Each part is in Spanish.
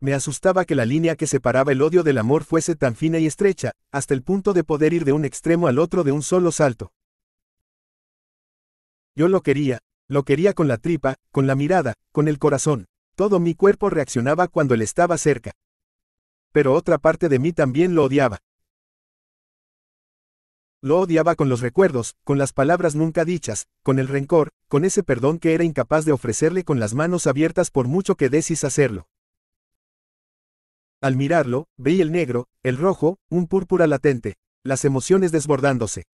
Me asustaba que la línea que separaba el odio del amor fuese tan fina y estrecha, hasta el punto de poder ir de un extremo al otro de un solo salto. Yo lo quería, lo quería con la tripa, con la mirada, con el corazón. Todo mi cuerpo reaccionaba cuando él estaba cerca. Pero otra parte de mí también lo odiaba. Lo odiaba con los recuerdos, con las palabras nunca dichas, con el rencor, con ese perdón que era incapaz de ofrecerle con las manos abiertas por mucho que decís hacerlo. Al mirarlo, veí el negro, el rojo, un púrpura latente, las emociones desbordándose.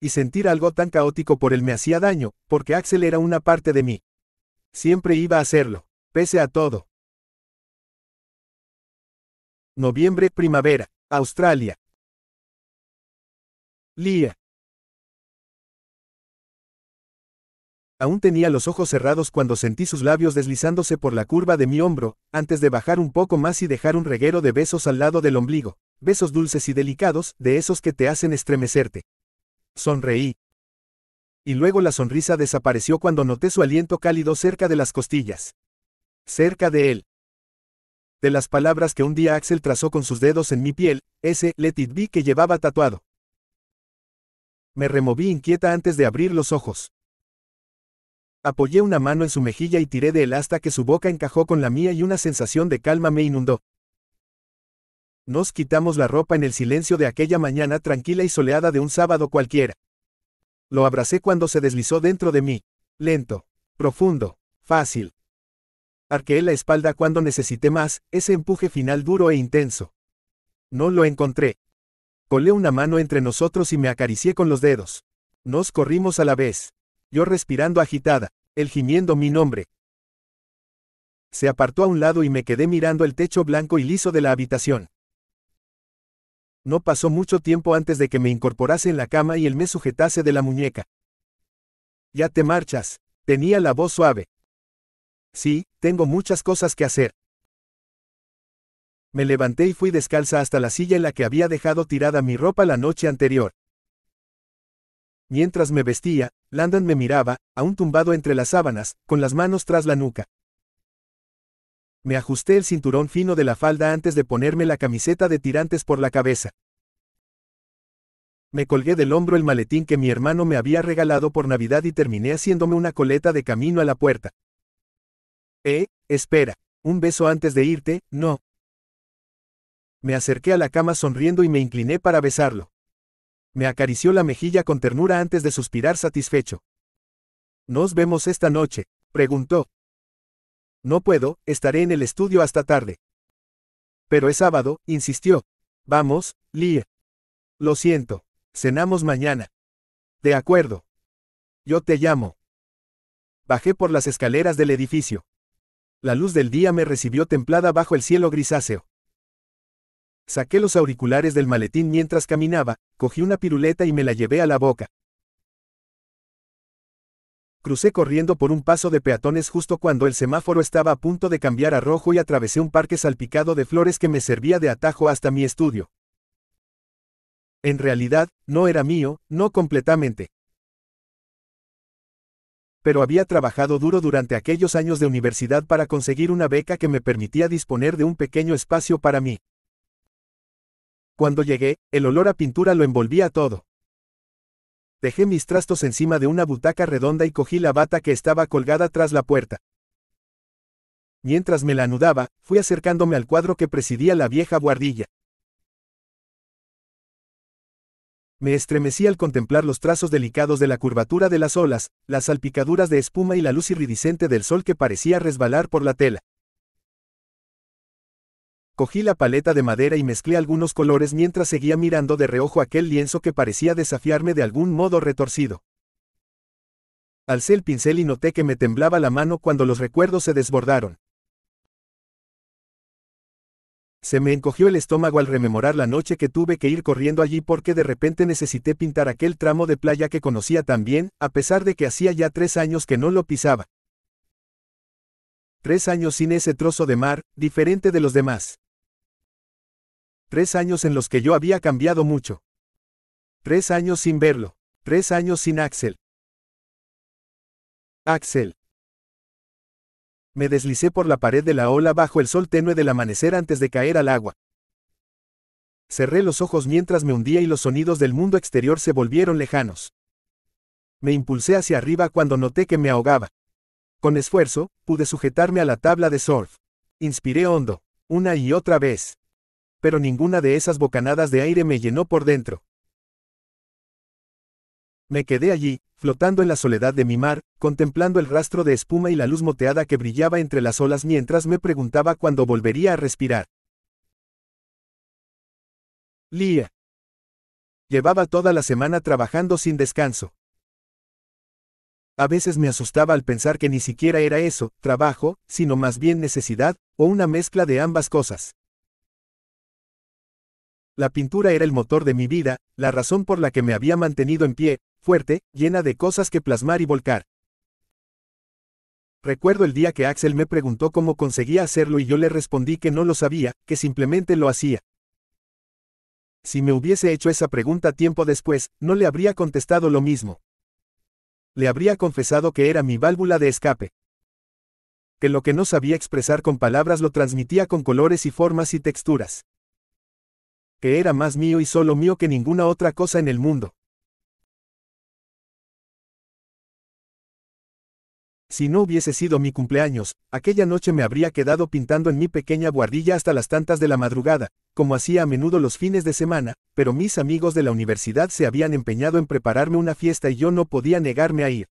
Y sentir algo tan caótico por él me hacía daño, porque Axel era una parte de mí. Siempre iba a hacerlo, pese a todo. Noviembre, primavera, Australia. Lía. Aún tenía los ojos cerrados cuando sentí sus labios deslizándose por la curva de mi hombro, antes de bajar un poco más y dejar un reguero de besos al lado del ombligo, besos dulces y delicados, de esos que te hacen estremecerte. Sonreí. Y luego la sonrisa desapareció cuando noté su aliento cálido cerca de las costillas. Cerca de él. De las palabras que un día Axel trazó con sus dedos en mi piel, ese let it be que llevaba tatuado. Me removí inquieta antes de abrir los ojos. Apoyé una mano en su mejilla y tiré de él hasta que su boca encajó con la mía y una sensación de calma me inundó. Nos quitamos la ropa en el silencio de aquella mañana tranquila y soleada de un sábado cualquiera. Lo abracé cuando se deslizó dentro de mí. Lento. Profundo. Fácil. Arqueé la espalda cuando necesité más, ese empuje final duro e intenso. No lo encontré. Colé una mano entre nosotros y me acaricié con los dedos. Nos corrimos a la vez. Yo respirando agitada él gimiendo mi nombre. Se apartó a un lado y me quedé mirando el techo blanco y liso de la habitación. No pasó mucho tiempo antes de que me incorporase en la cama y él me sujetase de la muñeca. Ya te marchas, tenía la voz suave. Sí, tengo muchas cosas que hacer. Me levanté y fui descalza hasta la silla en la que había dejado tirada mi ropa la noche anterior. Mientras me vestía, Landon me miraba, aún tumbado entre las sábanas, con las manos tras la nuca. Me ajusté el cinturón fino de la falda antes de ponerme la camiseta de tirantes por la cabeza. Me colgué del hombro el maletín que mi hermano me había regalado por Navidad y terminé haciéndome una coleta de camino a la puerta. Eh, espera, un beso antes de irte, no. Me acerqué a la cama sonriendo y me incliné para besarlo. Me acarició la mejilla con ternura antes de suspirar satisfecho. ¿Nos vemos esta noche? preguntó. No puedo, estaré en el estudio hasta tarde. Pero es sábado, insistió. Vamos, Lee. Lo siento. Cenamos mañana. De acuerdo. Yo te llamo. Bajé por las escaleras del edificio. La luz del día me recibió templada bajo el cielo grisáceo. Saqué los auriculares del maletín mientras caminaba, cogí una piruleta y me la llevé a la boca. Crucé corriendo por un paso de peatones justo cuando el semáforo estaba a punto de cambiar a rojo y atravesé un parque salpicado de flores que me servía de atajo hasta mi estudio. En realidad, no era mío, no completamente. Pero había trabajado duro durante aquellos años de universidad para conseguir una beca que me permitía disponer de un pequeño espacio para mí. Cuando llegué, el olor a pintura lo envolvía todo. Dejé mis trastos encima de una butaca redonda y cogí la bata que estaba colgada tras la puerta. Mientras me la anudaba, fui acercándome al cuadro que presidía la vieja guardilla. Me estremecí al contemplar los trazos delicados de la curvatura de las olas, las salpicaduras de espuma y la luz iridiscente del sol que parecía resbalar por la tela. Cogí la paleta de madera y mezclé algunos colores mientras seguía mirando de reojo aquel lienzo que parecía desafiarme de algún modo retorcido. Alcé el pincel y noté que me temblaba la mano cuando los recuerdos se desbordaron. Se me encogió el estómago al rememorar la noche que tuve que ir corriendo allí porque de repente necesité pintar aquel tramo de playa que conocía tan bien, a pesar de que hacía ya tres años que no lo pisaba. Tres años sin ese trozo de mar, diferente de los demás. Tres años en los que yo había cambiado mucho. Tres años sin verlo. Tres años sin Axel. Axel. Me deslicé por la pared de la ola bajo el sol tenue del amanecer antes de caer al agua. Cerré los ojos mientras me hundía y los sonidos del mundo exterior se volvieron lejanos. Me impulsé hacia arriba cuando noté que me ahogaba. Con esfuerzo, pude sujetarme a la tabla de surf. Inspiré hondo, una y otra vez pero ninguna de esas bocanadas de aire me llenó por dentro. Me quedé allí, flotando en la soledad de mi mar, contemplando el rastro de espuma y la luz moteada que brillaba entre las olas mientras me preguntaba cuándo volvería a respirar. Lía. Llevaba toda la semana trabajando sin descanso. A veces me asustaba al pensar que ni siquiera era eso, trabajo, sino más bien necesidad, o una mezcla de ambas cosas. La pintura era el motor de mi vida, la razón por la que me había mantenido en pie, fuerte, llena de cosas que plasmar y volcar. Recuerdo el día que Axel me preguntó cómo conseguía hacerlo y yo le respondí que no lo sabía, que simplemente lo hacía. Si me hubiese hecho esa pregunta tiempo después, no le habría contestado lo mismo. Le habría confesado que era mi válvula de escape. Que lo que no sabía expresar con palabras lo transmitía con colores y formas y texturas que era más mío y solo mío que ninguna otra cosa en el mundo. Si no hubiese sido mi cumpleaños, aquella noche me habría quedado pintando en mi pequeña guardilla hasta las tantas de la madrugada, como hacía a menudo los fines de semana, pero mis amigos de la universidad se habían empeñado en prepararme una fiesta y yo no podía negarme a ir.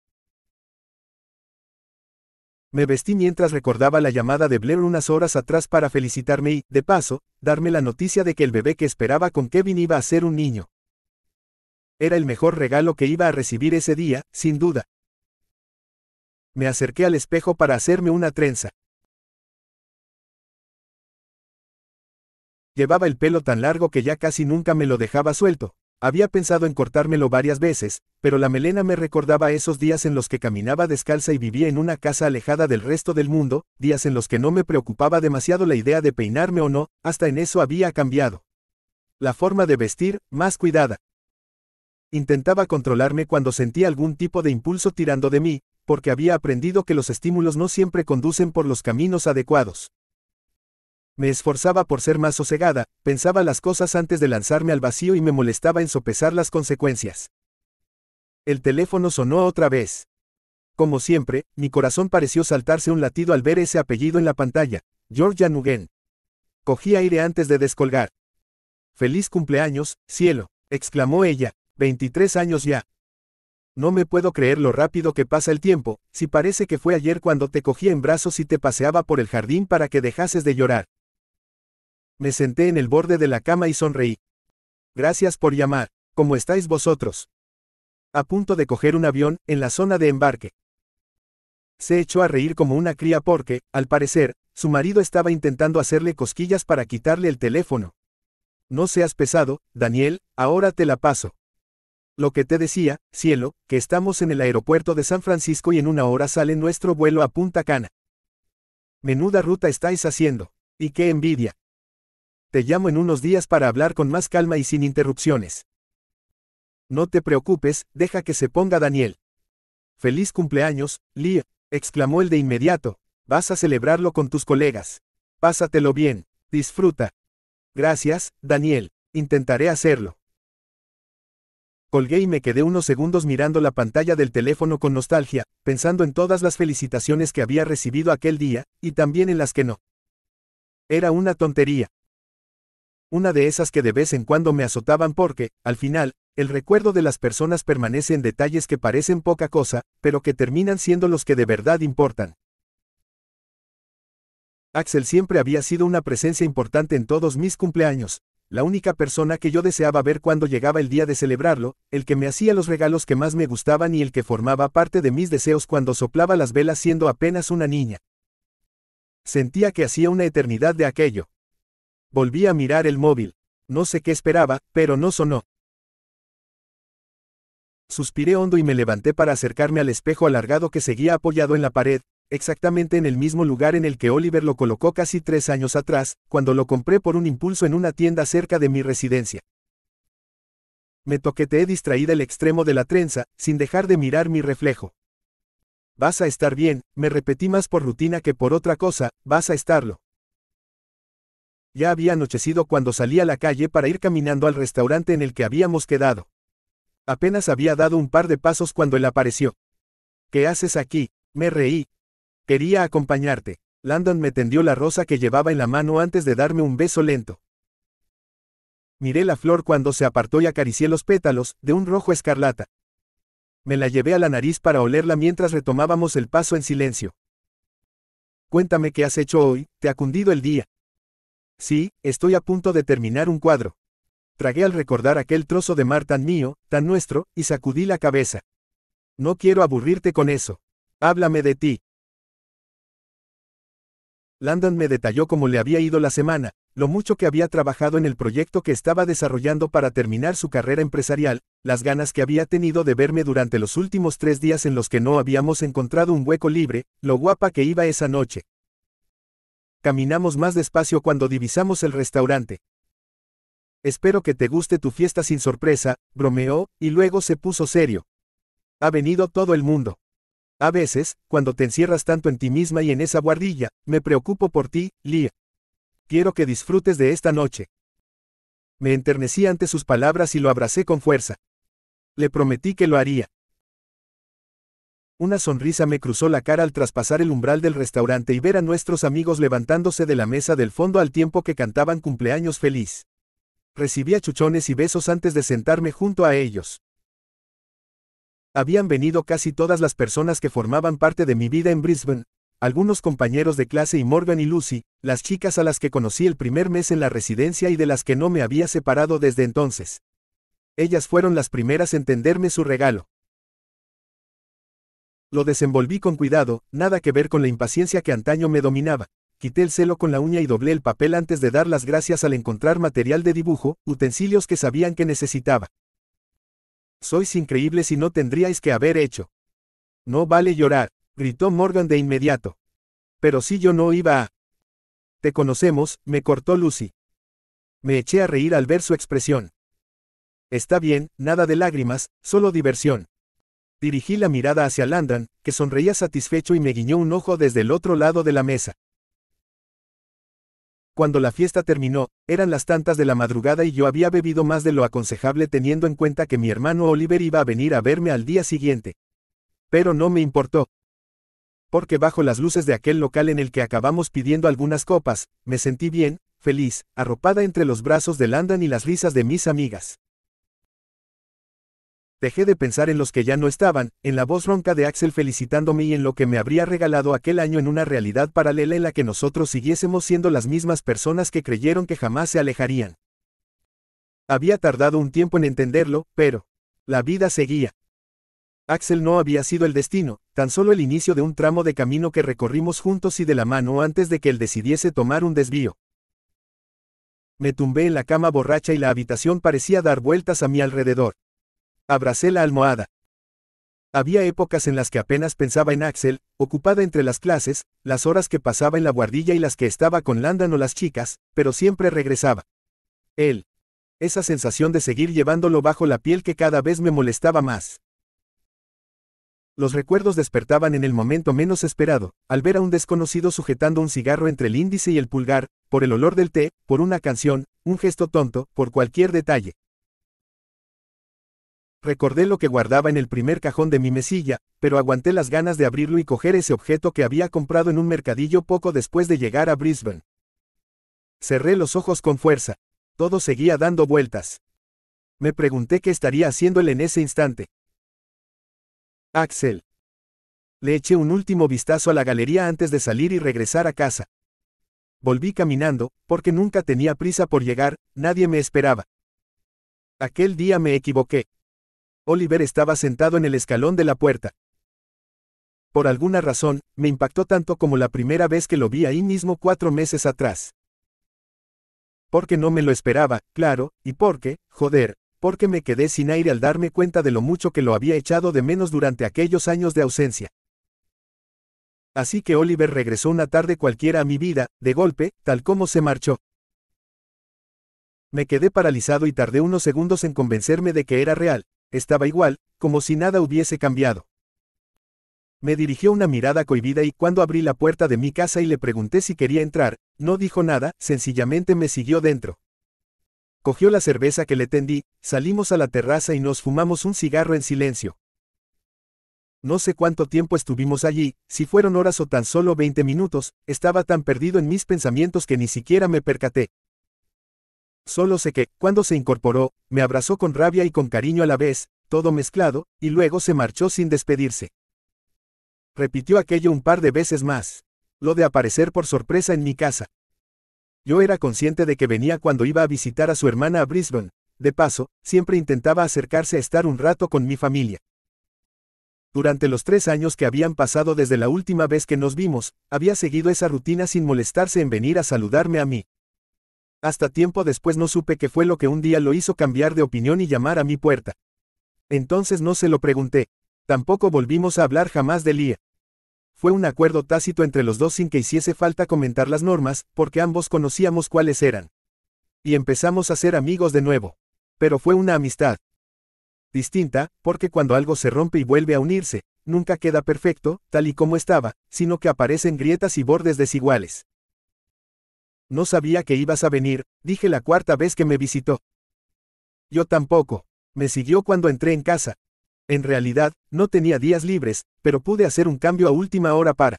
Me vestí mientras recordaba la llamada de Blair unas horas atrás para felicitarme y, de paso, darme la noticia de que el bebé que esperaba con Kevin iba a ser un niño. Era el mejor regalo que iba a recibir ese día, sin duda. Me acerqué al espejo para hacerme una trenza. Llevaba el pelo tan largo que ya casi nunca me lo dejaba suelto, había pensado en cortármelo varias veces, pero la melena me recordaba esos días en los que caminaba descalza y vivía en una casa alejada del resto del mundo, días en los que no me preocupaba demasiado la idea de peinarme o no, hasta en eso había cambiado. La forma de vestir, más cuidada. Intentaba controlarme cuando sentía algún tipo de impulso tirando de mí, porque había aprendido que los estímulos no siempre conducen por los caminos adecuados. Me esforzaba por ser más sosegada, pensaba las cosas antes de lanzarme al vacío y me molestaba en sopesar las consecuencias. El teléfono sonó otra vez. Como siempre, mi corazón pareció saltarse un latido al ver ese apellido en la pantalla, Georgia Nugent. Cogí aire antes de descolgar. Feliz cumpleaños, cielo, exclamó ella, 23 años ya. No me puedo creer lo rápido que pasa el tiempo, si parece que fue ayer cuando te cogí en brazos y te paseaba por el jardín para que dejases de llorar. Me senté en el borde de la cama y sonreí. Gracias por llamar. ¿Cómo estáis vosotros? A punto de coger un avión, en la zona de embarque. Se echó a reír como una cría porque, al parecer, su marido estaba intentando hacerle cosquillas para quitarle el teléfono. No seas pesado, Daniel, ahora te la paso. Lo que te decía, cielo, que estamos en el aeropuerto de San Francisco y en una hora sale nuestro vuelo a Punta Cana. Menuda ruta estáis haciendo. Y qué envidia. Te llamo en unos días para hablar con más calma y sin interrupciones. No te preocupes, deja que se ponga Daniel. Feliz cumpleaños, Lee, exclamó él de inmediato. Vas a celebrarlo con tus colegas. Pásatelo bien, disfruta. Gracias, Daniel, intentaré hacerlo. Colgué y me quedé unos segundos mirando la pantalla del teléfono con nostalgia, pensando en todas las felicitaciones que había recibido aquel día, y también en las que no. Era una tontería, una de esas que de vez en cuando me azotaban porque, al final, el recuerdo de las personas permanece en detalles que parecen poca cosa, pero que terminan siendo los que de verdad importan. Axel siempre había sido una presencia importante en todos mis cumpleaños, la única persona que yo deseaba ver cuando llegaba el día de celebrarlo, el que me hacía los regalos que más me gustaban y el que formaba parte de mis deseos cuando soplaba las velas siendo apenas una niña. Sentía que hacía una eternidad de aquello. Volví a mirar el móvil. No sé qué esperaba, pero no sonó. Suspiré hondo y me levanté para acercarme al espejo alargado que seguía apoyado en la pared, exactamente en el mismo lugar en el que Oliver lo colocó casi tres años atrás, cuando lo compré por un impulso en una tienda cerca de mi residencia. Me toqueteé distraída el extremo de la trenza, sin dejar de mirar mi reflejo. Vas a estar bien, me repetí más por rutina que por otra cosa, vas a estarlo. Ya había anochecido cuando salí a la calle para ir caminando al restaurante en el que habíamos quedado. Apenas había dado un par de pasos cuando él apareció. ¿Qué haces aquí? Me reí. Quería acompañarte. Landon me tendió la rosa que llevaba en la mano antes de darme un beso lento. Miré la flor cuando se apartó y acaricié los pétalos, de un rojo escarlata. Me la llevé a la nariz para olerla mientras retomábamos el paso en silencio. Cuéntame qué has hecho hoy, te ha cundido el día. Sí, estoy a punto de terminar un cuadro. Tragué al recordar aquel trozo de mar tan mío, tan nuestro, y sacudí la cabeza. No quiero aburrirte con eso. Háblame de ti. Landon me detalló cómo le había ido la semana, lo mucho que había trabajado en el proyecto que estaba desarrollando para terminar su carrera empresarial, las ganas que había tenido de verme durante los últimos tres días en los que no habíamos encontrado un hueco libre, lo guapa que iba esa noche, Caminamos más despacio cuando divisamos el restaurante. Espero que te guste tu fiesta sin sorpresa, bromeó, y luego se puso serio. Ha venido todo el mundo. A veces, cuando te encierras tanto en ti misma y en esa guardilla, me preocupo por ti, Lia. Quiero que disfrutes de esta noche. Me enternecí ante sus palabras y lo abracé con fuerza. Le prometí que lo haría. Una sonrisa me cruzó la cara al traspasar el umbral del restaurante y ver a nuestros amigos levantándose de la mesa del fondo al tiempo que cantaban cumpleaños feliz. Recibía chuchones y besos antes de sentarme junto a ellos. Habían venido casi todas las personas que formaban parte de mi vida en Brisbane, algunos compañeros de clase y Morgan y Lucy, las chicas a las que conocí el primer mes en la residencia y de las que no me había separado desde entonces. Ellas fueron las primeras en tenderme su regalo. Lo desenvolví con cuidado, nada que ver con la impaciencia que antaño me dominaba. Quité el celo con la uña y doblé el papel antes de dar las gracias al encontrar material de dibujo, utensilios que sabían que necesitaba. Sois increíbles y no tendríais que haber hecho. No vale llorar, gritó Morgan de inmediato. Pero si yo no iba a... Te conocemos, me cortó Lucy. Me eché a reír al ver su expresión. Está bien, nada de lágrimas, solo diversión. Dirigí la mirada hacia Landon, que sonreía satisfecho y me guiñó un ojo desde el otro lado de la mesa. Cuando la fiesta terminó, eran las tantas de la madrugada y yo había bebido más de lo aconsejable teniendo en cuenta que mi hermano Oliver iba a venir a verme al día siguiente. Pero no me importó. Porque bajo las luces de aquel local en el que acabamos pidiendo algunas copas, me sentí bien, feliz, arropada entre los brazos de Landon y las risas de mis amigas. Dejé de pensar en los que ya no estaban, en la voz ronca de Axel felicitándome y en lo que me habría regalado aquel año en una realidad paralela en la que nosotros siguiésemos siendo las mismas personas que creyeron que jamás se alejarían. Había tardado un tiempo en entenderlo, pero la vida seguía. Axel no había sido el destino, tan solo el inicio de un tramo de camino que recorrimos juntos y de la mano antes de que él decidiese tomar un desvío. Me tumbé en la cama borracha y la habitación parecía dar vueltas a mi alrededor. Abracé la almohada. Había épocas en las que apenas pensaba en Axel, ocupada entre las clases, las horas que pasaba en la guardilla y las que estaba con Landa o las chicas, pero siempre regresaba. Él. Esa sensación de seguir llevándolo bajo la piel que cada vez me molestaba más. Los recuerdos despertaban en el momento menos esperado, al ver a un desconocido sujetando un cigarro entre el índice y el pulgar, por el olor del té, por una canción, un gesto tonto, por cualquier detalle. Recordé lo que guardaba en el primer cajón de mi mesilla, pero aguanté las ganas de abrirlo y coger ese objeto que había comprado en un mercadillo poco después de llegar a Brisbane. Cerré los ojos con fuerza. Todo seguía dando vueltas. Me pregunté qué estaría haciendo él en ese instante. Axel. Le eché un último vistazo a la galería antes de salir y regresar a casa. Volví caminando, porque nunca tenía prisa por llegar, nadie me esperaba. Aquel día me equivoqué. Oliver estaba sentado en el escalón de la puerta. Por alguna razón, me impactó tanto como la primera vez que lo vi ahí mismo cuatro meses atrás. Porque no me lo esperaba, claro, y porque, joder, porque me quedé sin aire al darme cuenta de lo mucho que lo había echado de menos durante aquellos años de ausencia. Así que Oliver regresó una tarde cualquiera a mi vida, de golpe, tal como se marchó. Me quedé paralizado y tardé unos segundos en convencerme de que era real, estaba igual, como si nada hubiese cambiado. Me dirigió una mirada cohibida y cuando abrí la puerta de mi casa y le pregunté si quería entrar, no dijo nada, sencillamente me siguió dentro. Cogió la cerveza que le tendí, salimos a la terraza y nos fumamos un cigarro en silencio. No sé cuánto tiempo estuvimos allí, si fueron horas o tan solo 20 minutos, estaba tan perdido en mis pensamientos que ni siquiera me percaté. Solo sé que, cuando se incorporó, me abrazó con rabia y con cariño a la vez, todo mezclado, y luego se marchó sin despedirse. Repitió aquello un par de veces más. Lo de aparecer por sorpresa en mi casa. Yo era consciente de que venía cuando iba a visitar a su hermana a Brisbane. De paso, siempre intentaba acercarse a estar un rato con mi familia. Durante los tres años que habían pasado desde la última vez que nos vimos, había seguido esa rutina sin molestarse en venir a saludarme a mí. Hasta tiempo después no supe qué fue lo que un día lo hizo cambiar de opinión y llamar a mi puerta. Entonces no se lo pregunté. Tampoco volvimos a hablar jamás de Lía. Fue un acuerdo tácito entre los dos sin que hiciese falta comentar las normas, porque ambos conocíamos cuáles eran. Y empezamos a ser amigos de nuevo. Pero fue una amistad. Distinta, porque cuando algo se rompe y vuelve a unirse, nunca queda perfecto, tal y como estaba, sino que aparecen grietas y bordes desiguales. No sabía que ibas a venir, dije la cuarta vez que me visitó. Yo tampoco. Me siguió cuando entré en casa. En realidad, no tenía días libres, pero pude hacer un cambio a última hora para...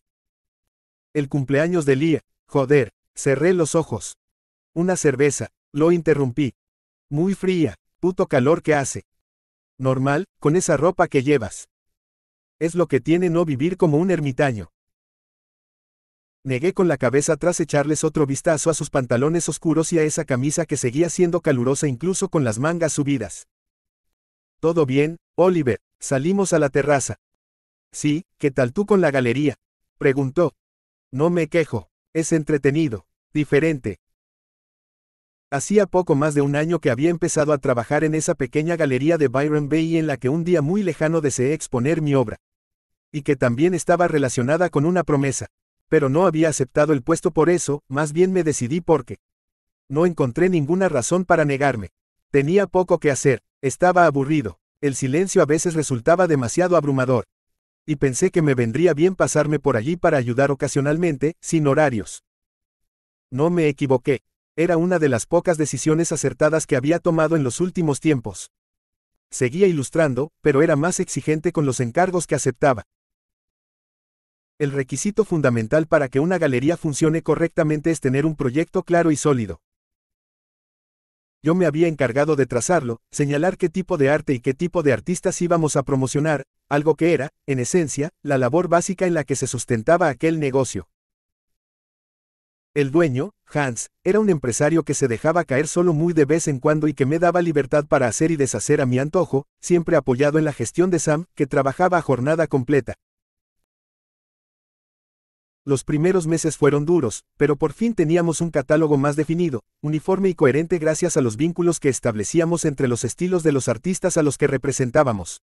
El cumpleaños de Lía. E. Joder, cerré los ojos. Una cerveza, lo interrumpí. Muy fría, puto calor que hace. Normal, con esa ropa que llevas. Es lo que tiene no vivir como un ermitaño. Negué con la cabeza tras echarles otro vistazo a sus pantalones oscuros y a esa camisa que seguía siendo calurosa incluso con las mangas subidas. Todo bien, Oliver, salimos a la terraza. Sí, ¿qué tal tú con la galería? preguntó. No me quejo, es entretenido, diferente, Hacía poco más de un año que había empezado a trabajar en esa pequeña galería de Byron Bay en la que un día muy lejano deseé exponer mi obra. Y que también estaba relacionada con una promesa pero no había aceptado el puesto por eso, más bien me decidí porque no encontré ninguna razón para negarme. Tenía poco que hacer, estaba aburrido, el silencio a veces resultaba demasiado abrumador. Y pensé que me vendría bien pasarme por allí para ayudar ocasionalmente, sin horarios. No me equivoqué, era una de las pocas decisiones acertadas que había tomado en los últimos tiempos. Seguía ilustrando, pero era más exigente con los encargos que aceptaba. El requisito fundamental para que una galería funcione correctamente es tener un proyecto claro y sólido. Yo me había encargado de trazarlo, señalar qué tipo de arte y qué tipo de artistas íbamos a promocionar, algo que era, en esencia, la labor básica en la que se sustentaba aquel negocio. El dueño, Hans, era un empresario que se dejaba caer solo muy de vez en cuando y que me daba libertad para hacer y deshacer a mi antojo, siempre apoyado en la gestión de Sam, que trabajaba a jornada completa. Los primeros meses fueron duros, pero por fin teníamos un catálogo más definido, uniforme y coherente gracias a los vínculos que establecíamos entre los estilos de los artistas a los que representábamos.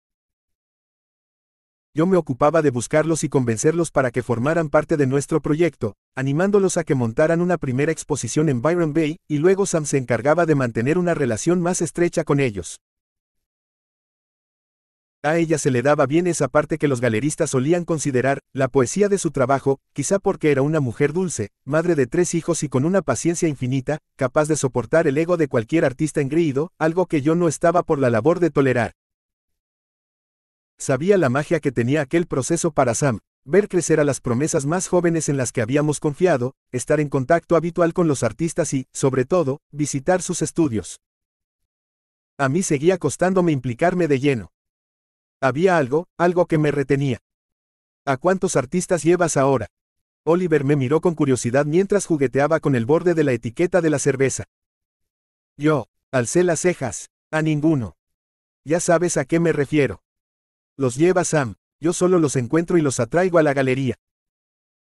Yo me ocupaba de buscarlos y convencerlos para que formaran parte de nuestro proyecto, animándolos a que montaran una primera exposición en Byron Bay, y luego Sam se encargaba de mantener una relación más estrecha con ellos. A ella se le daba bien esa parte que los galeristas solían considerar, la poesía de su trabajo, quizá porque era una mujer dulce, madre de tres hijos y con una paciencia infinita, capaz de soportar el ego de cualquier artista engreído, algo que yo no estaba por la labor de tolerar. Sabía la magia que tenía aquel proceso para Sam, ver crecer a las promesas más jóvenes en las que habíamos confiado, estar en contacto habitual con los artistas y, sobre todo, visitar sus estudios. A mí seguía costándome implicarme de lleno. Había algo, algo que me retenía. ¿A cuántos artistas llevas ahora? Oliver me miró con curiosidad mientras jugueteaba con el borde de la etiqueta de la cerveza. Yo, alcé las cejas, a ninguno. Ya sabes a qué me refiero. Los lleva Sam, yo solo los encuentro y los atraigo a la galería.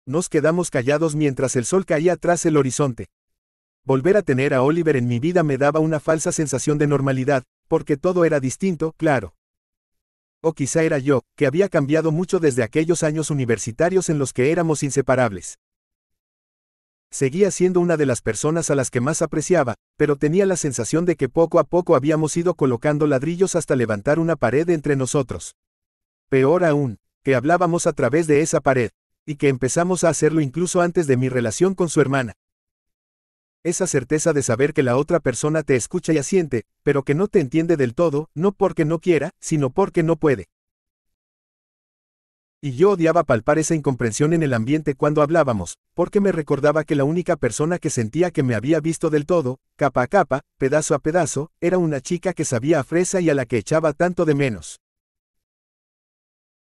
Nos quedamos callados mientras el sol caía tras el horizonte. Volver a tener a Oliver en mi vida me daba una falsa sensación de normalidad, porque todo era distinto, claro. O quizá era yo, que había cambiado mucho desde aquellos años universitarios en los que éramos inseparables. Seguía siendo una de las personas a las que más apreciaba, pero tenía la sensación de que poco a poco habíamos ido colocando ladrillos hasta levantar una pared entre nosotros. Peor aún, que hablábamos a través de esa pared, y que empezamos a hacerlo incluso antes de mi relación con su hermana esa certeza de saber que la otra persona te escucha y asiente, pero que no te entiende del todo, no porque no quiera, sino porque no puede. Y yo odiaba palpar esa incomprensión en el ambiente cuando hablábamos, porque me recordaba que la única persona que sentía que me había visto del todo, capa a capa, pedazo a pedazo, era una chica que sabía a fresa y a la que echaba tanto de menos.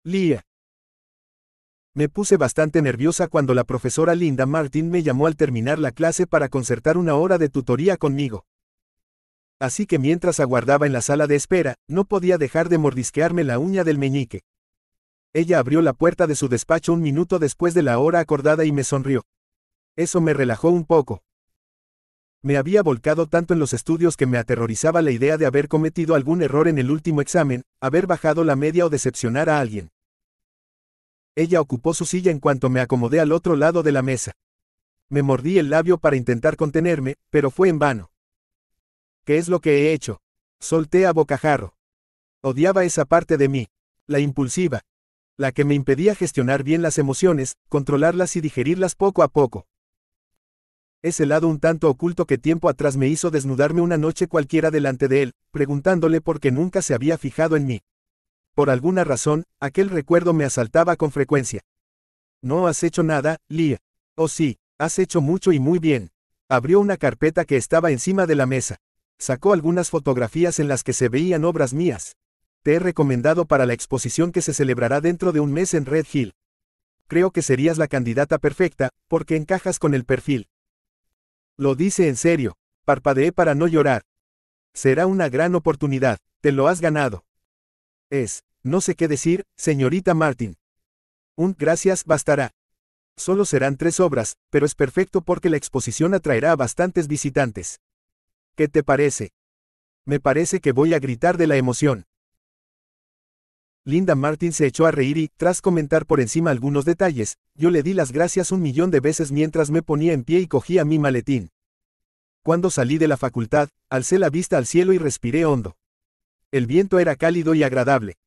Lía. Me puse bastante nerviosa cuando la profesora Linda Martin me llamó al terminar la clase para concertar una hora de tutoría conmigo. Así que mientras aguardaba en la sala de espera, no podía dejar de mordisquearme la uña del meñique. Ella abrió la puerta de su despacho un minuto después de la hora acordada y me sonrió. Eso me relajó un poco. Me había volcado tanto en los estudios que me aterrorizaba la idea de haber cometido algún error en el último examen, haber bajado la media o decepcionar a alguien. Ella ocupó su silla en cuanto me acomodé al otro lado de la mesa. Me mordí el labio para intentar contenerme, pero fue en vano. ¿Qué es lo que he hecho? Solté a bocajarro. Odiaba esa parte de mí, la impulsiva, la que me impedía gestionar bien las emociones, controlarlas y digerirlas poco a poco. Ese lado un tanto oculto que tiempo atrás me hizo desnudarme una noche cualquiera delante de él, preguntándole por qué nunca se había fijado en mí, por alguna razón, aquel recuerdo me asaltaba con frecuencia. No has hecho nada, Lia. Oh sí, has hecho mucho y muy bien. Abrió una carpeta que estaba encima de la mesa. Sacó algunas fotografías en las que se veían obras mías. Te he recomendado para la exposición que se celebrará dentro de un mes en Red Hill. Creo que serías la candidata perfecta, porque encajas con el perfil. Lo dice en serio. Parpadeé para no llorar. Será una gran oportunidad. Te lo has ganado. Es, no sé qué decir, señorita Martin. Un gracias bastará. Solo serán tres obras, pero es perfecto porque la exposición atraerá a bastantes visitantes. ¿Qué te parece? Me parece que voy a gritar de la emoción. Linda Martin se echó a reír y, tras comentar por encima algunos detalles, yo le di las gracias un millón de veces mientras me ponía en pie y cogía mi maletín. Cuando salí de la facultad, alcé la vista al cielo y respiré hondo. El viento era cálido y agradable.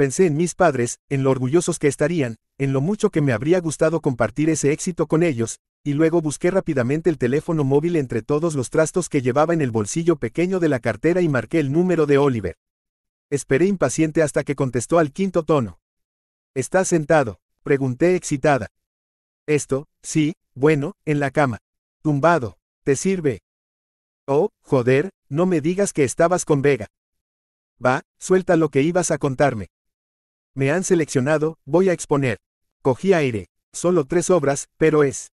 Pensé en mis padres, en lo orgullosos que estarían, en lo mucho que me habría gustado compartir ese éxito con ellos, y luego busqué rápidamente el teléfono móvil entre todos los trastos que llevaba en el bolsillo pequeño de la cartera y marqué el número de Oliver. Esperé impaciente hasta que contestó al quinto tono. ¿Estás sentado? Pregunté excitada. Esto, sí, bueno, en la cama. Tumbado. ¿Te sirve? Oh, joder, no me digas que estabas con Vega. Va, suelta lo que ibas a contarme. Me han seleccionado, voy a exponer. Cogí aire. Solo tres obras, pero es.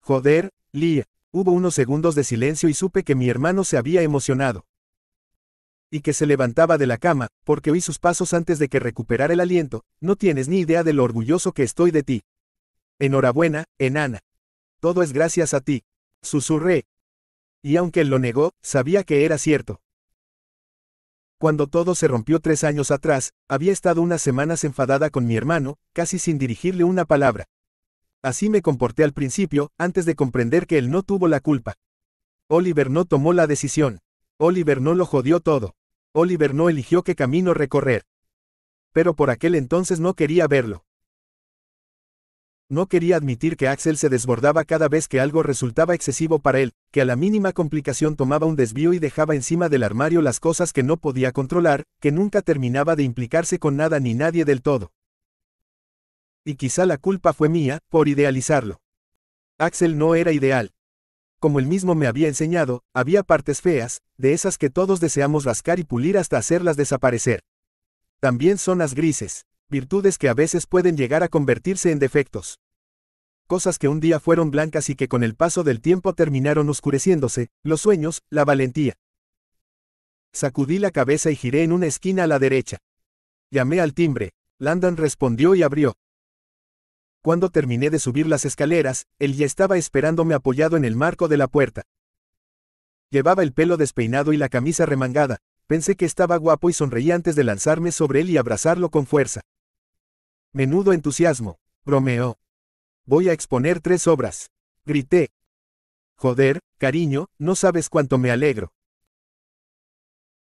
Joder, Lía. Hubo unos segundos de silencio y supe que mi hermano se había emocionado. Y que se levantaba de la cama, porque oí sus pasos antes de que recuperara el aliento, no tienes ni idea de lo orgulloso que estoy de ti. Enhorabuena, enana. Todo es gracias a ti. Susurré. Y aunque él lo negó, sabía que era cierto. Cuando todo se rompió tres años atrás, había estado unas semanas enfadada con mi hermano, casi sin dirigirle una palabra. Así me comporté al principio, antes de comprender que él no tuvo la culpa. Oliver no tomó la decisión. Oliver no lo jodió todo. Oliver no eligió qué camino recorrer. Pero por aquel entonces no quería verlo. No quería admitir que Axel se desbordaba cada vez que algo resultaba excesivo para él, que a la mínima complicación tomaba un desvío y dejaba encima del armario las cosas que no podía controlar, que nunca terminaba de implicarse con nada ni nadie del todo. Y quizá la culpa fue mía, por idealizarlo. Axel no era ideal. Como él mismo me había enseñado, había partes feas, de esas que todos deseamos rascar y pulir hasta hacerlas desaparecer. También zonas grises virtudes que a veces pueden llegar a convertirse en defectos. Cosas que un día fueron blancas y que con el paso del tiempo terminaron oscureciéndose, los sueños, la valentía. Sacudí la cabeza y giré en una esquina a la derecha. Llamé al timbre, Landon respondió y abrió. Cuando terminé de subir las escaleras, él ya estaba esperándome apoyado en el marco de la puerta. Llevaba el pelo despeinado y la camisa remangada, pensé que estaba guapo y sonreí antes de lanzarme sobre él y abrazarlo con fuerza. Menudo entusiasmo, bromeó. Voy a exponer tres obras. Grité. Joder, cariño, no sabes cuánto me alegro.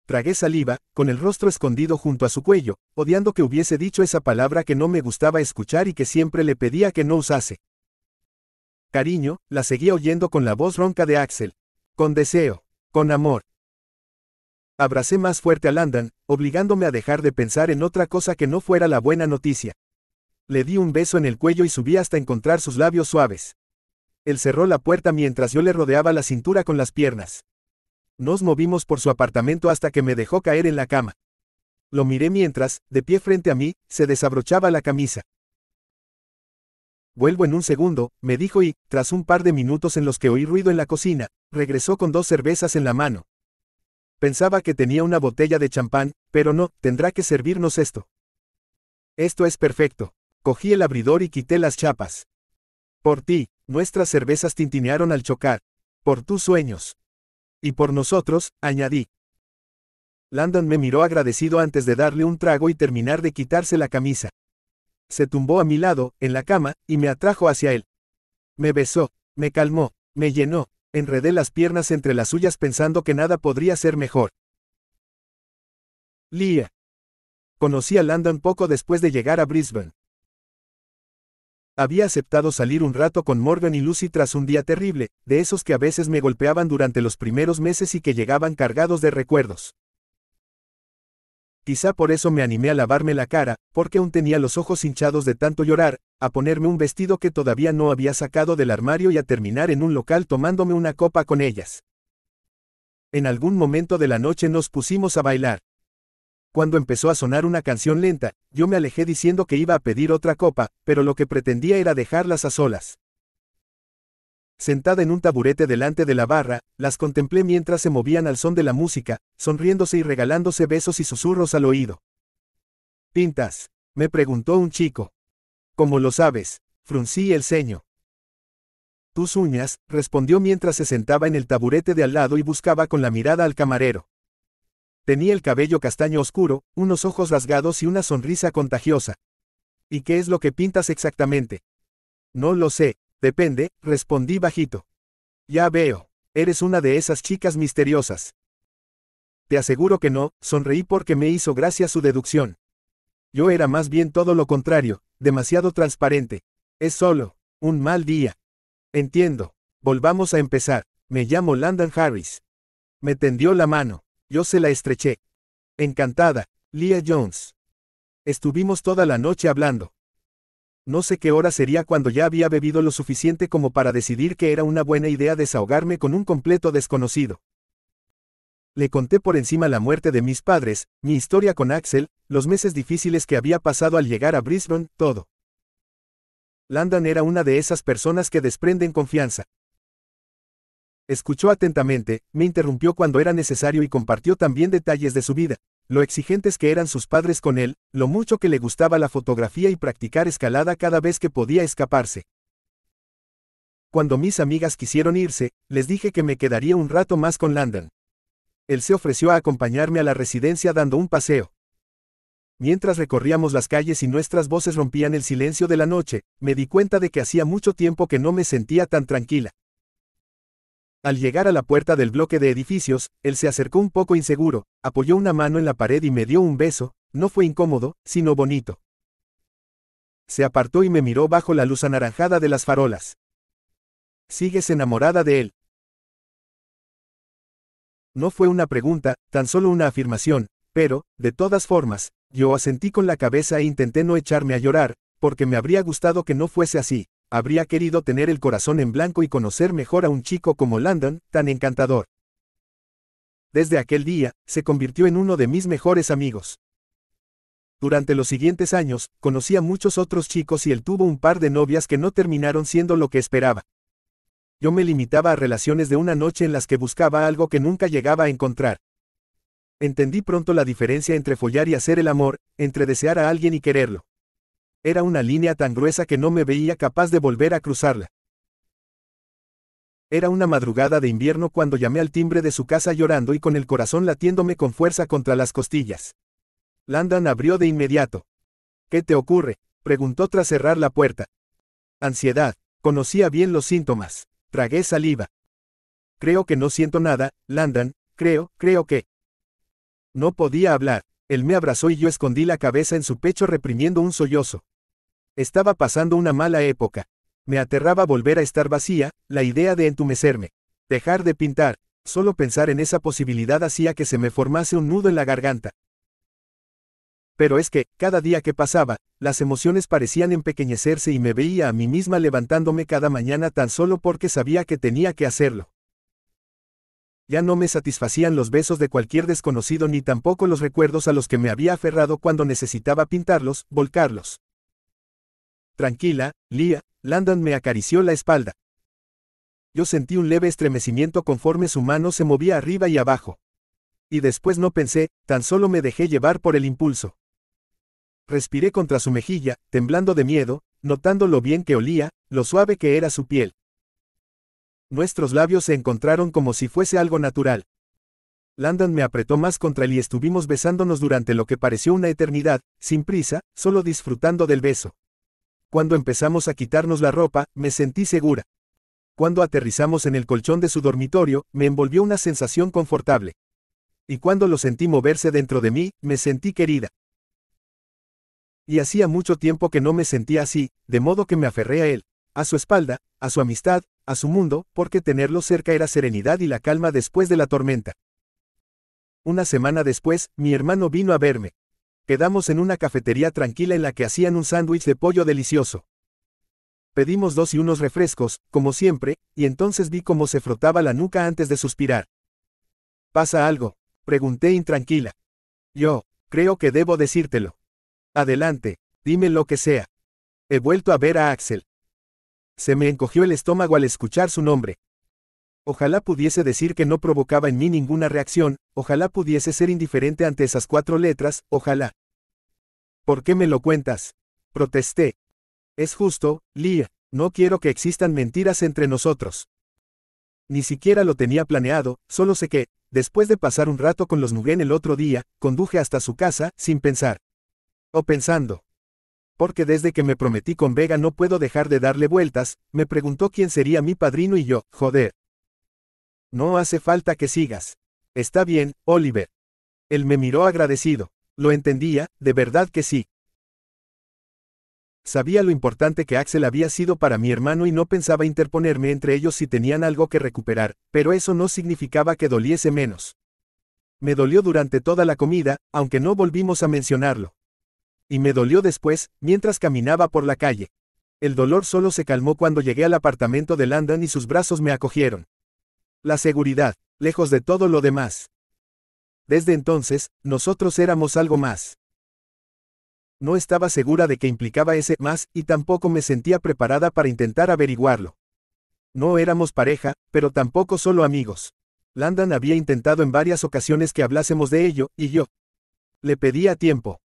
Tragué saliva, con el rostro escondido junto a su cuello, odiando que hubiese dicho esa palabra que no me gustaba escuchar y que siempre le pedía que no usase. Cariño, la seguía oyendo con la voz ronca de Axel. Con deseo, con amor. Abracé más fuerte a Landan, obligándome a dejar de pensar en otra cosa que no fuera la buena noticia. Le di un beso en el cuello y subí hasta encontrar sus labios suaves. Él cerró la puerta mientras yo le rodeaba la cintura con las piernas. Nos movimos por su apartamento hasta que me dejó caer en la cama. Lo miré mientras, de pie frente a mí, se desabrochaba la camisa. Vuelvo en un segundo, me dijo y, tras un par de minutos en los que oí ruido en la cocina, regresó con dos cervezas en la mano. Pensaba que tenía una botella de champán, pero no, tendrá que servirnos esto. Esto es perfecto. Cogí el abridor y quité las chapas. Por ti, nuestras cervezas tintinearon al chocar. Por tus sueños. Y por nosotros, añadí. Landon me miró agradecido antes de darle un trago y terminar de quitarse la camisa. Se tumbó a mi lado, en la cama, y me atrajo hacia él. Me besó, me calmó, me llenó, enredé las piernas entre las suyas pensando que nada podría ser mejor. Lía. Conocí a Landon poco después de llegar a Brisbane. Había aceptado salir un rato con Morgan y Lucy tras un día terrible, de esos que a veces me golpeaban durante los primeros meses y que llegaban cargados de recuerdos. Quizá por eso me animé a lavarme la cara, porque aún tenía los ojos hinchados de tanto llorar, a ponerme un vestido que todavía no había sacado del armario y a terminar en un local tomándome una copa con ellas. En algún momento de la noche nos pusimos a bailar. Cuando empezó a sonar una canción lenta, yo me alejé diciendo que iba a pedir otra copa, pero lo que pretendía era dejarlas a solas. Sentada en un taburete delante de la barra, las contemplé mientras se movían al son de la música, sonriéndose y regalándose besos y susurros al oído. ¿Pintas? me preguntó un chico. Como lo sabes, fruncí el ceño. Tus uñas, respondió mientras se sentaba en el taburete de al lado y buscaba con la mirada al camarero. Tenía el cabello castaño oscuro, unos ojos rasgados y una sonrisa contagiosa. ¿Y qué es lo que pintas exactamente? No lo sé, depende, respondí bajito. Ya veo, eres una de esas chicas misteriosas. Te aseguro que no, sonreí porque me hizo gracia su deducción. Yo era más bien todo lo contrario, demasiado transparente. Es solo, un mal día. Entiendo. Volvamos a empezar. Me llamo Landon Harris. Me tendió la mano. Yo se la estreché. Encantada, Leah Jones. Estuvimos toda la noche hablando. No sé qué hora sería cuando ya había bebido lo suficiente como para decidir que era una buena idea desahogarme con un completo desconocido. Le conté por encima la muerte de mis padres, mi historia con Axel, los meses difíciles que había pasado al llegar a Brisbane, todo. Landon era una de esas personas que desprenden confianza. Escuchó atentamente, me interrumpió cuando era necesario y compartió también detalles de su vida, lo exigentes que eran sus padres con él, lo mucho que le gustaba la fotografía y practicar escalada cada vez que podía escaparse. Cuando mis amigas quisieron irse, les dije que me quedaría un rato más con Landon. Él se ofreció a acompañarme a la residencia dando un paseo. Mientras recorríamos las calles y nuestras voces rompían el silencio de la noche, me di cuenta de que hacía mucho tiempo que no me sentía tan tranquila. Al llegar a la puerta del bloque de edificios, él se acercó un poco inseguro, apoyó una mano en la pared y me dio un beso, no fue incómodo, sino bonito. Se apartó y me miró bajo la luz anaranjada de las farolas. Sigues enamorada de él. No fue una pregunta, tan solo una afirmación, pero, de todas formas, yo asentí con la cabeza e intenté no echarme a llorar, porque me habría gustado que no fuese así, habría querido tener el corazón en blanco y conocer mejor a un chico como Landon, tan encantador. Desde aquel día, se convirtió en uno de mis mejores amigos. Durante los siguientes años, conocí a muchos otros chicos y él tuvo un par de novias que no terminaron siendo lo que esperaba. Yo me limitaba a relaciones de una noche en las que buscaba algo que nunca llegaba a encontrar. Entendí pronto la diferencia entre follar y hacer el amor, entre desear a alguien y quererlo. Era una línea tan gruesa que no me veía capaz de volver a cruzarla. Era una madrugada de invierno cuando llamé al timbre de su casa llorando y con el corazón latiéndome con fuerza contra las costillas. Landan abrió de inmediato. ¿Qué te ocurre? preguntó tras cerrar la puerta. Ansiedad. Conocía bien los síntomas. Tragué saliva. Creo que no siento nada, Landan, creo, creo que. No podía hablar. Él me abrazó y yo escondí la cabeza en su pecho reprimiendo un sollozo. Estaba pasando una mala época. Me aterraba volver a estar vacía, la idea de entumecerme. Dejar de pintar, solo pensar en esa posibilidad hacía que se me formase un nudo en la garganta. Pero es que, cada día que pasaba, las emociones parecían empequeñecerse y me veía a mí misma levantándome cada mañana tan solo porque sabía que tenía que hacerlo. Ya no me satisfacían los besos de cualquier desconocido ni tampoco los recuerdos a los que me había aferrado cuando necesitaba pintarlos, volcarlos. Tranquila, Lía, Landon me acarició la espalda. Yo sentí un leve estremecimiento conforme su mano se movía arriba y abajo. Y después no pensé, tan solo me dejé llevar por el impulso. Respiré contra su mejilla, temblando de miedo, notando lo bien que olía, lo suave que era su piel. Nuestros labios se encontraron como si fuese algo natural. Landon me apretó más contra él y estuvimos besándonos durante lo que pareció una eternidad, sin prisa, solo disfrutando del beso. Cuando empezamos a quitarnos la ropa, me sentí segura. Cuando aterrizamos en el colchón de su dormitorio, me envolvió una sensación confortable. Y cuando lo sentí moverse dentro de mí, me sentí querida. Y hacía mucho tiempo que no me sentía así, de modo que me aferré a él, a su espalda, a su amistad, a su mundo, porque tenerlo cerca era serenidad y la calma después de la tormenta. Una semana después, mi hermano vino a verme. Quedamos en una cafetería tranquila en la que hacían un sándwich de pollo delicioso. Pedimos dos y unos refrescos, como siempre, y entonces vi cómo se frotaba la nuca antes de suspirar. ¿Pasa algo? Pregunté intranquila. Yo, creo que debo decírtelo. Adelante, dime lo que sea. He vuelto a ver a Axel. Se me encogió el estómago al escuchar su nombre. Ojalá pudiese decir que no provocaba en mí ninguna reacción, ojalá pudiese ser indiferente ante esas cuatro letras, ojalá. ¿Por qué me lo cuentas? Protesté. Es justo, Lia, no quiero que existan mentiras entre nosotros. Ni siquiera lo tenía planeado, solo sé que, después de pasar un rato con los Nguyen el otro día, conduje hasta su casa, sin pensar. O pensando. Porque desde que me prometí con Vega no puedo dejar de darle vueltas, me preguntó quién sería mi padrino y yo, joder. No hace falta que sigas. Está bien, Oliver. Él me miró agradecido. Lo entendía, de verdad que sí. Sabía lo importante que Axel había sido para mi hermano y no pensaba interponerme entre ellos si tenían algo que recuperar, pero eso no significaba que doliese menos. Me dolió durante toda la comida, aunque no volvimos a mencionarlo. Y me dolió después, mientras caminaba por la calle. El dolor solo se calmó cuando llegué al apartamento de Landon y sus brazos me acogieron. La seguridad, lejos de todo lo demás. Desde entonces, nosotros éramos algo más. No estaba segura de qué implicaba ese más y tampoco me sentía preparada para intentar averiguarlo. No éramos pareja, pero tampoco solo amigos. Landon había intentado en varias ocasiones que hablásemos de ello, y yo. Le pedía tiempo.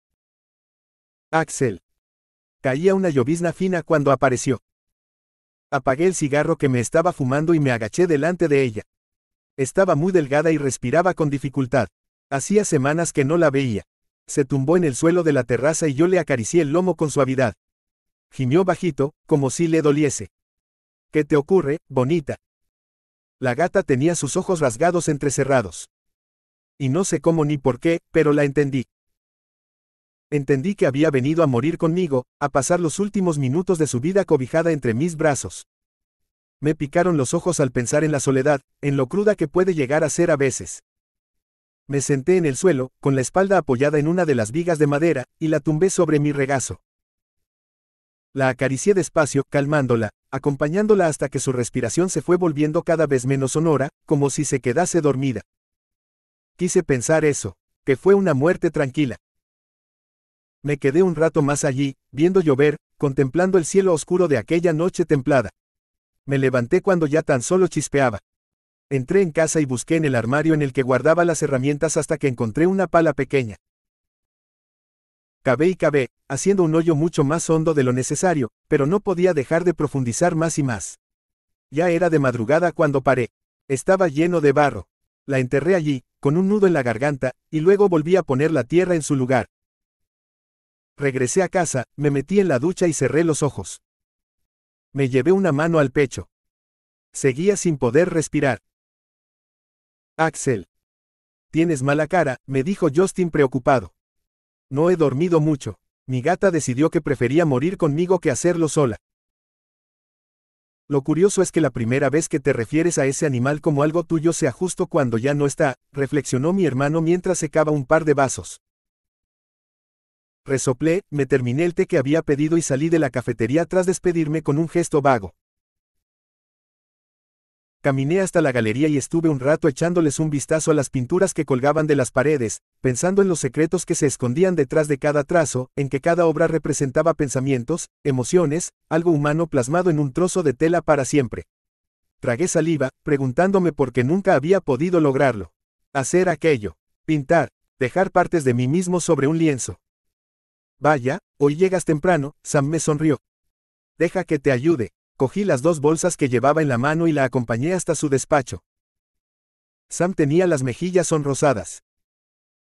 Axel. Caía una llovizna fina cuando apareció. Apagué el cigarro que me estaba fumando y me agaché delante de ella. Estaba muy delgada y respiraba con dificultad. Hacía semanas que no la veía. Se tumbó en el suelo de la terraza y yo le acaricié el lomo con suavidad. Gimió bajito, como si le doliese. ¿Qué te ocurre, bonita? La gata tenía sus ojos rasgados entrecerrados. Y no sé cómo ni por qué, pero la entendí. Entendí que había venido a morir conmigo, a pasar los últimos minutos de su vida cobijada entre mis brazos. Me picaron los ojos al pensar en la soledad, en lo cruda que puede llegar a ser a veces. Me senté en el suelo, con la espalda apoyada en una de las vigas de madera, y la tumbé sobre mi regazo. La acaricié despacio, calmándola, acompañándola hasta que su respiración se fue volviendo cada vez menos sonora, como si se quedase dormida. Quise pensar eso, que fue una muerte tranquila. Me quedé un rato más allí, viendo llover, contemplando el cielo oscuro de aquella noche templada. Me levanté cuando ya tan solo chispeaba. Entré en casa y busqué en el armario en el que guardaba las herramientas hasta que encontré una pala pequeña. Cabé y cabé, haciendo un hoyo mucho más hondo de lo necesario, pero no podía dejar de profundizar más y más. Ya era de madrugada cuando paré. Estaba lleno de barro. La enterré allí, con un nudo en la garganta, y luego volví a poner la tierra en su lugar. Regresé a casa, me metí en la ducha y cerré los ojos. Me llevé una mano al pecho. Seguía sin poder respirar. Axel. Tienes mala cara, me dijo Justin preocupado. No he dormido mucho. Mi gata decidió que prefería morir conmigo que hacerlo sola. Lo curioso es que la primera vez que te refieres a ese animal como algo tuyo sea justo cuando ya no está, reflexionó mi hermano mientras secaba un par de vasos. Resoplé, me terminé el té que había pedido y salí de la cafetería tras despedirme con un gesto vago. Caminé hasta la galería y estuve un rato echándoles un vistazo a las pinturas que colgaban de las paredes, pensando en los secretos que se escondían detrás de cada trazo, en que cada obra representaba pensamientos, emociones, algo humano plasmado en un trozo de tela para siempre. Tragué saliva, preguntándome por qué nunca había podido lograrlo. Hacer aquello. Pintar. Dejar partes de mí mismo sobre un lienzo. Vaya, hoy llegas temprano, Sam me sonrió. Deja que te ayude. Cogí las dos bolsas que llevaba en la mano y la acompañé hasta su despacho. Sam tenía las mejillas sonrosadas.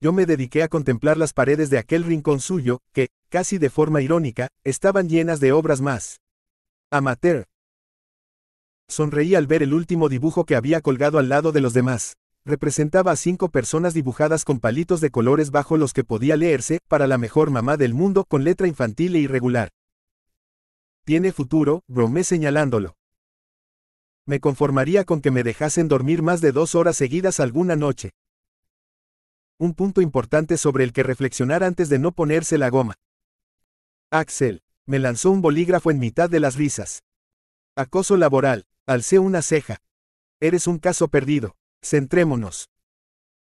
Yo me dediqué a contemplar las paredes de aquel rincón suyo, que, casi de forma irónica, estaban llenas de obras más. Amateur. Sonreí al ver el último dibujo que había colgado al lado de los demás. Representaba a cinco personas dibujadas con palitos de colores bajo los que podía leerse, para la mejor mamá del mundo, con letra infantil e irregular. Tiene futuro, bromé señalándolo. Me conformaría con que me dejasen dormir más de dos horas seguidas alguna noche. Un punto importante sobre el que reflexionar antes de no ponerse la goma. Axel, me lanzó un bolígrafo en mitad de las risas. Acoso laboral, alcé una ceja. Eres un caso perdido. Centrémonos.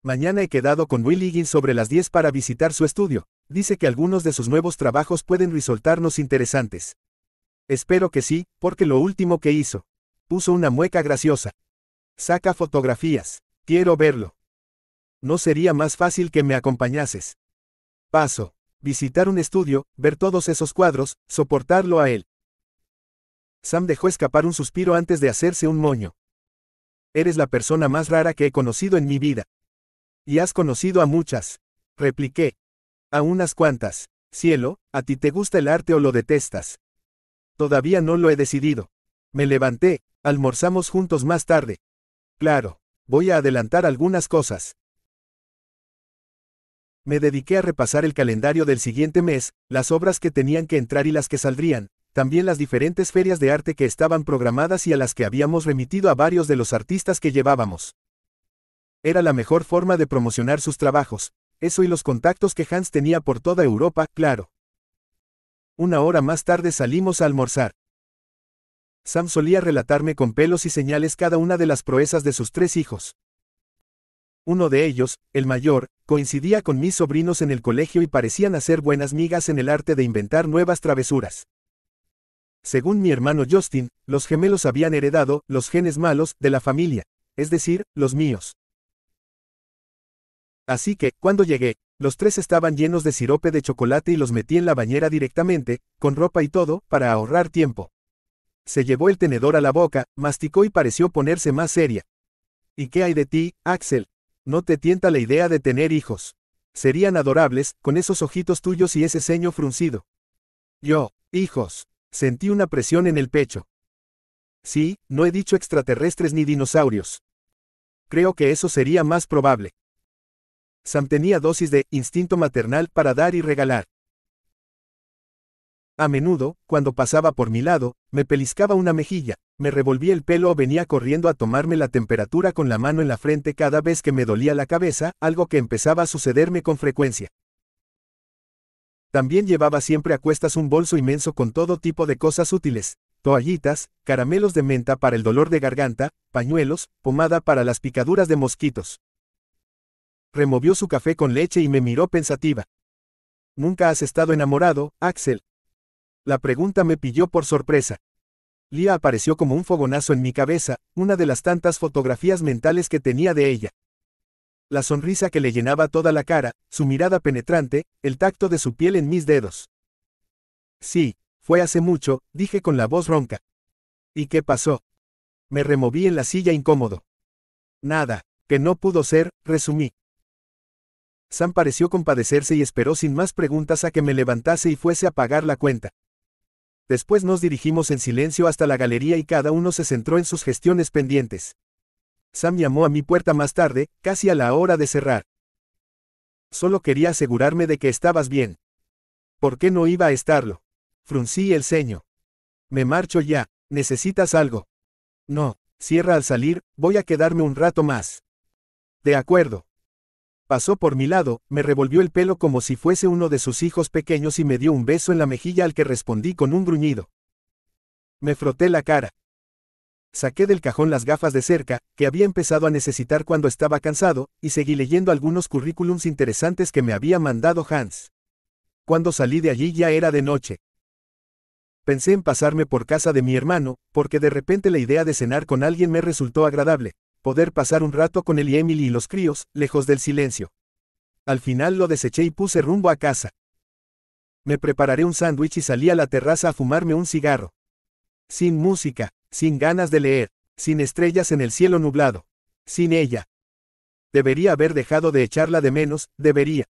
Mañana he quedado con Will sobre las 10 para visitar su estudio. Dice que algunos de sus nuevos trabajos pueden resultarnos interesantes. Espero que sí, porque lo último que hizo. Puso una mueca graciosa. Saca fotografías. Quiero verlo. No sería más fácil que me acompañases. Paso. Visitar un estudio, ver todos esos cuadros, soportarlo a él. Sam dejó escapar un suspiro antes de hacerse un moño. Eres la persona más rara que he conocido en mi vida. Y has conocido a muchas. Repliqué. A unas cuantas. Cielo, ¿a ti te gusta el arte o lo detestas? Todavía no lo he decidido. Me levanté, almorzamos juntos más tarde. Claro, voy a adelantar algunas cosas. Me dediqué a repasar el calendario del siguiente mes, las obras que tenían que entrar y las que saldrían, también las diferentes ferias de arte que estaban programadas y a las que habíamos remitido a varios de los artistas que llevábamos. Era la mejor forma de promocionar sus trabajos, eso y los contactos que Hans tenía por toda Europa, claro. Una hora más tarde salimos a almorzar. Sam solía relatarme con pelos y señales cada una de las proezas de sus tres hijos. Uno de ellos, el mayor, coincidía con mis sobrinos en el colegio y parecían hacer buenas migas en el arte de inventar nuevas travesuras. Según mi hermano Justin, los gemelos habían heredado los genes malos de la familia, es decir, los míos. Así que, cuando llegué, los tres estaban llenos de sirope de chocolate y los metí en la bañera directamente, con ropa y todo, para ahorrar tiempo. Se llevó el tenedor a la boca, masticó y pareció ponerse más seria. ¿Y qué hay de ti, Axel? No te tienta la idea de tener hijos. Serían adorables, con esos ojitos tuyos y ese ceño fruncido. Yo, hijos. Sentí una presión en el pecho. Sí, no he dicho extraterrestres ni dinosaurios. Creo que eso sería más probable. Sam tenía dosis de instinto maternal para dar y regalar. A menudo, cuando pasaba por mi lado, me peliscaba una mejilla, me revolvía el pelo o venía corriendo a tomarme la temperatura con la mano en la frente cada vez que me dolía la cabeza, algo que empezaba a sucederme con frecuencia. También llevaba siempre a cuestas un bolso inmenso con todo tipo de cosas útiles, toallitas, caramelos de menta para el dolor de garganta, pañuelos, pomada para las picaduras de mosquitos, Removió su café con leche y me miró pensativa. Nunca has estado enamorado, Axel. La pregunta me pilló por sorpresa. Lia apareció como un fogonazo en mi cabeza, una de las tantas fotografías mentales que tenía de ella. La sonrisa que le llenaba toda la cara, su mirada penetrante, el tacto de su piel en mis dedos. Sí, fue hace mucho, dije con la voz ronca. ¿Y qué pasó? Me removí en la silla incómodo. Nada, que no pudo ser, resumí. Sam pareció compadecerse y esperó sin más preguntas a que me levantase y fuese a pagar la cuenta. Después nos dirigimos en silencio hasta la galería y cada uno se centró en sus gestiones pendientes. Sam llamó a mi puerta más tarde, casi a la hora de cerrar. Solo quería asegurarme de que estabas bien. ¿Por qué no iba a estarlo? Fruncí el ceño. Me marcho ya, ¿necesitas algo? No, cierra al salir, voy a quedarme un rato más. De acuerdo. Pasó por mi lado, me revolvió el pelo como si fuese uno de sus hijos pequeños y me dio un beso en la mejilla al que respondí con un gruñido. Me froté la cara. Saqué del cajón las gafas de cerca, que había empezado a necesitar cuando estaba cansado, y seguí leyendo algunos currículums interesantes que me había mandado Hans. Cuando salí de allí ya era de noche. Pensé en pasarme por casa de mi hermano, porque de repente la idea de cenar con alguien me resultó agradable, poder pasar un rato con él y Emily y los críos, lejos del silencio. Al final lo deseché y puse rumbo a casa. Me prepararé un sándwich y salí a la terraza a fumarme un cigarro. Sin música, sin ganas de leer, sin estrellas en el cielo nublado. Sin ella. Debería haber dejado de echarla de menos, debería.